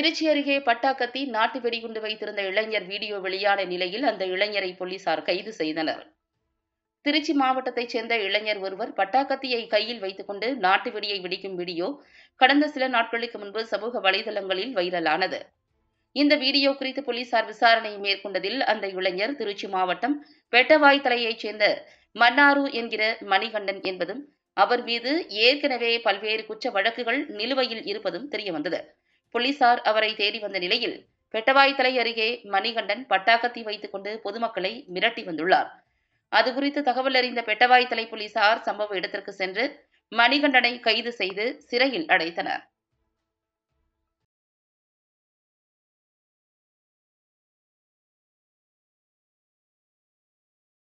திருச்சி அருகே பட்டாக்கத்தி நாட்டு வெடிகுண்டு வைத்திருந்த இளைஞர் வீடியோ வெளியான நிலையில் அந்த இளைஞரை போலீசார் கைது செய்தனர் திருச்சி மாவட்டத்தைச் சேர்ந்த இளைஞர் ஒருவர் பட்டாக்கத்தியை கையில் வைத்துக்கொண்டு நாட்டு வெடியை வெடிக்கும் வீடியோ கடந்த சில நாட்களுக்கு முன்பு சமூக வலைதளங்களில் வைரலானது இந்த வீடியோ குறித்து போலீசார் விசாரணை மேற்கொண்டதில் அந்த இளைஞர் திருச்சி மாவட்டம் பெட்டவாய்த்தலையைச் சேர்ந்த மன்னாரு என்கிற மணிகண்டன் என்பதும் அவர் மீது ஏற்கனவே பல்வேறு குற்ற வழக்குகள் நிலுவையில் இருப்பதும் தெரியவந்தது போலீசார் அவரை தேடி வந்த நிலையில் பெட்டவாய்த்தலை அருகே மணிகண்டன் பட்டாக்கத்தி வைத்துக் கொண்டு பொதுமக்களை மிரட்டி வந்துள்ளார் அது குறித்து தகவல் அறிந்த பெட்டவாய்த்தலை போலீசார் சம்பவ இடத்திற்கு சென்று மணிகண்டனை கைது செய்து சிறையில் அடைத்தனர்